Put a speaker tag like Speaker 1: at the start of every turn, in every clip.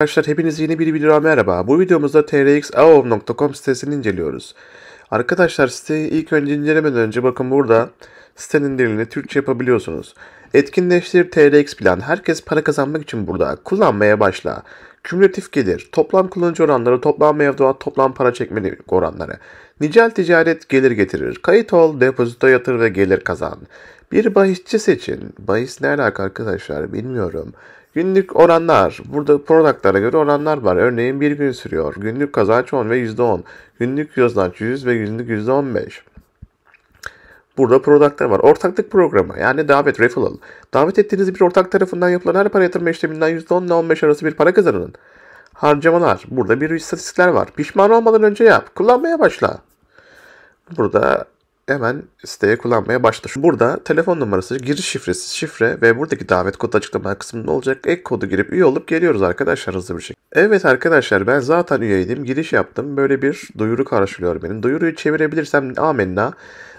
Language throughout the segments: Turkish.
Speaker 1: Arkadaşlar hepiniz yeni bir videoya merhaba. Bu videomuzda trxaov.com sitesini inceliyoruz. Arkadaşlar siteyi ilk önce incelemeden önce bakın burada sitenin dilini Türkçe yapabiliyorsunuz. Etkinleştir TRX plan. Herkes para kazanmak için burada. Kullanmaya başla. Kümülatif gelir, toplam kullanıcı oranları, toplam mevduat, toplam para çekme oranları. Nicel ticaret gelir getirir. Kayıt ol, depozito yatır ve gelir kazan. Bir bahisçi seçin. Bahis ne alaka arkadaşlar bilmiyorum. Günlük oranlar. Burada productlara göre oranlar var. Örneğin bir gün sürüyor. Günlük kazanç 10 ve %10. Günlük kazanç 100 ve günlük %15. Burada productlar var. Ortaklık programı yani davet referral. Davet ettiğiniz bir ortak tarafından yapılan her para yatırma işleminden %10 ile 15 arası bir para kazanın. Harcamalar. Burada bir istatistikler var. Pişman olmadan önce yap. Kullanmaya başla. Burada hemen siteye kullanmaya başla. Burada telefon numarası, giriş şifresi, şifre ve buradaki davet kodu açıklamalar kısmında olacak ek kodu girip üye olup geliyoruz arkadaşlar hızlı bir şekilde. Evet arkadaşlar ben zaten üyeydim, giriş yaptım. Böyle bir duyuru karşılıyor benim. Duyuruyu çevirebilirsem amenna.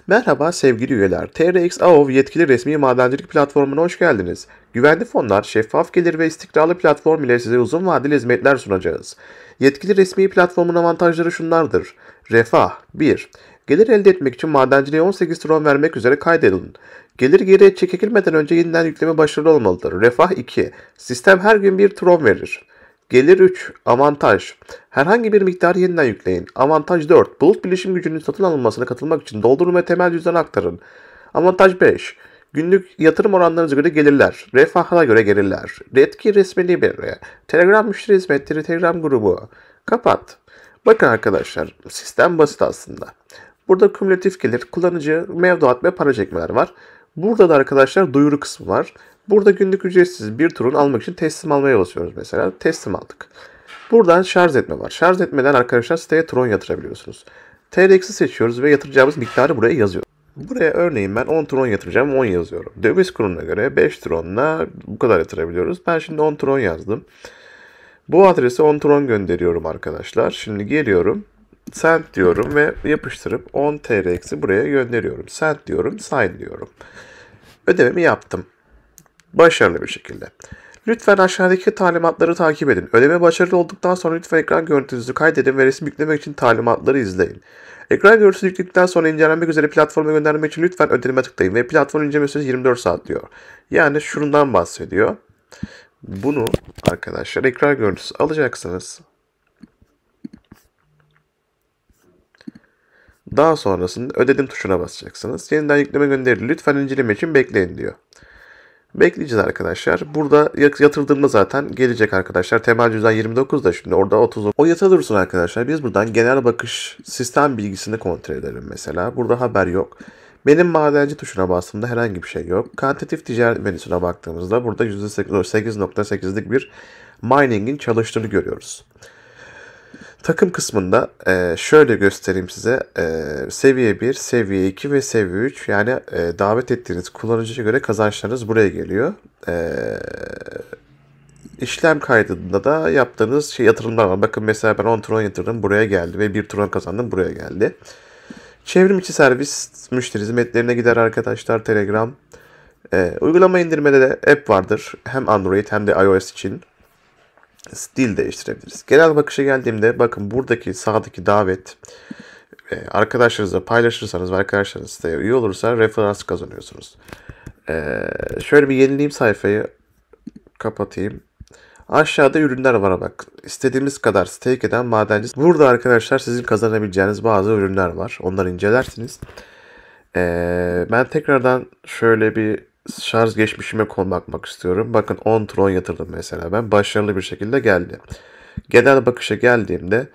Speaker 1: Merhaba sevgili üyeler. TRX AOV yetkili resmi madencilik platformuna hoş geldiniz. Güvenli fonlar, şeffaf gelir ve istikrarlı platform ile size uzun vadeli hizmetler sunacağız. Yetkili resmi platformun avantajları şunlardır. Refah 1. Gelir elde etmek için madenciliğe 18 tron vermek üzere kaydedilin. Gelir geriye çekilmeden önce yeniden yükleme başarılı olmalıdır. Refah 2. Sistem her gün bir tron verir. Gelir 3. Avantaj. Herhangi bir miktar yeniden yükleyin. Avantaj 4. Bulut bilişim gücünün satın alınmasına katılmak için doldurun ve temel cüzdan aktarın. Avantaj 5. Günlük yatırım oranlarınıza göre gelirler. Refahına göre gelirler. Retki resmini belirle. Telegram müşteri hizmetleri Telegram grubu. Kapat. Bakın arkadaşlar sistem basit aslında. Burada kümülatif gelir, kullanıcı, mevduat ve para çekmeler var. Burada da arkadaşlar duyuru kısmı var. Burada günlük ücretsiz bir turun almak için teslim almaya basıyoruz mesela. Teslim aldık. Buradan şarj etme var. Şarj etmeden arkadaşlar siteye Tron yatırabiliyorsunuz. TRX'i seçiyoruz ve yatıracağımız miktarı buraya yazıyoruz. Buraya örneğin ben 10 tron yatıracağım 10 yazıyorum. Döviz kuruna göre 5 tronla bu kadar yatırabiliyoruz. Ben şimdi 10 tron yazdım. Bu adrese 10 tron gönderiyorum arkadaşlar. Şimdi geliyorum. Send diyorum ve yapıştırıp 10 TRX'i buraya gönderiyorum. Send diyorum, sign diyorum. Ödememi yaptım başarılı bir şekilde. Lütfen aşağıdaki talimatları takip edin. Ödeme başarılı olduktan sonra lütfen ekran görüntünüzü kaydedin ve resim yüklemek için talimatları izleyin. Ekran görüntüsü yükledikten sonra incelenmek üzere platforma göndermek için lütfen ödeme tıklayın ve platform inceleme süresi 24 saat diyor. Yani şundan bahsediyor. Bunu arkadaşlar ekran görüntüsü alacaksınız. Daha sonrasında ödedim tuşuna basacaksınız. Yeniden yükleme gönderilir. Lütfen inceleme için bekleyin diyor. Bekleyeceğiz arkadaşlar. Burada yatırdığımda zaten gelecek arkadaşlar. Temel cüzdan 29 da şimdi orada 30. O yatırırsın arkadaşlar. Biz buradan genel bakış sistem bilgisini kontrol edelim mesela. Burada haber yok. Benim madenci tuşuna bastığımda herhangi bir şey yok. Kantatif ticaret menüsüne baktığımızda burada %8.8'lik bir mining'in çalıştığını görüyoruz. Takım kısmında e, şöyle göstereyim size. E, seviye 1, seviye 2 ve seviye 3 yani e, davet ettiğiniz kullanıcıya göre kazançlarınız buraya geliyor. E, işlem kaydında da yaptığınız şey yatırımlar var. Bakın mesela ben 10 tron yatırdım buraya geldi ve 1 tron kazandım buraya geldi. Çevrim içi servis müşteri hizmetlerine gider arkadaşlar Telegram. E, uygulama indirmede de app vardır. Hem Android hem de iOS için stil değiştirebiliriz. Genel bakışa geldiğimde bakın buradaki sağdaki davet e, arkadaşlarınızla paylaşırsanız ve arkadaşlarınız da iyi olursa referans kazanıyorsunuz. E, şöyle bir yenileyim sayfayı kapatayım. Aşağıda ürünler var bak. İstediğimiz kadar stake eden madenci. Burada arkadaşlar sizin kazanabileceğiniz bazı ürünler var. Onları incelersiniz. Ee, ben tekrardan şöyle bir şarj geçmişime konu bakmak istiyorum. Bakın 10 tron yatırdım mesela ben. Başarılı bir şekilde geldi. Genel bakışa geldiğimde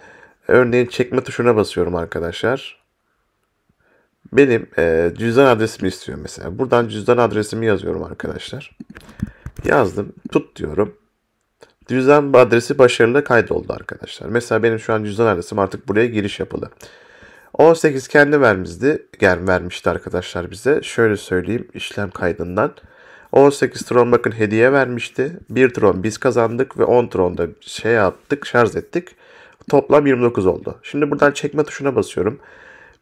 Speaker 1: örneğin çekme tuşuna basıyorum arkadaşlar. Benim e, cüzdan adresimi istiyor mesela. Buradan cüzdan adresimi yazıyorum arkadaşlar. Yazdım. Tut diyorum. Cüzdan adresi başarılı kaydoldu arkadaşlar. Mesela benim şu an cüzdan adresim artık buraya giriş yapıldı. 18 kendi vermişti, yani vermişti arkadaşlar bize. Şöyle söyleyeyim işlem kaydından. 18 tron bakın hediye vermişti. 1 tron biz kazandık ve 10 tron da şey attık, şarj ettik. Toplam 29 oldu. Şimdi buradan çekme tuşuna basıyorum.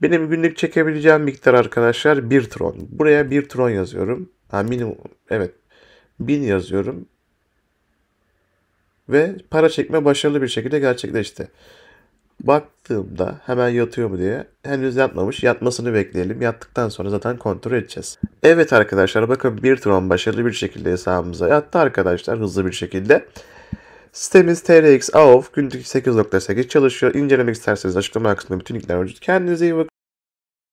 Speaker 1: Benim günlük çekebileceğim miktar arkadaşlar 1 tron. Buraya 1 tron yazıyorum. Ha minimum evet. 1000 yazıyorum. Ve para çekme başarılı bir şekilde gerçekleşti. Baktığımda hemen yatıyor mu diye henüz yatmamış. Yatmasını bekleyelim. Yattıktan sonra zaten kontrol edeceğiz. Evet arkadaşlar bakın bir tron başarılı bir şekilde hesabımıza yattı arkadaşlar hızlı bir şekilde. Sitemiz TRX AOF günlük 8.8 çalışıyor. İncelemek isterseniz açıklama kısmında bütün linkler mevcut. Kendinize iyi bakın.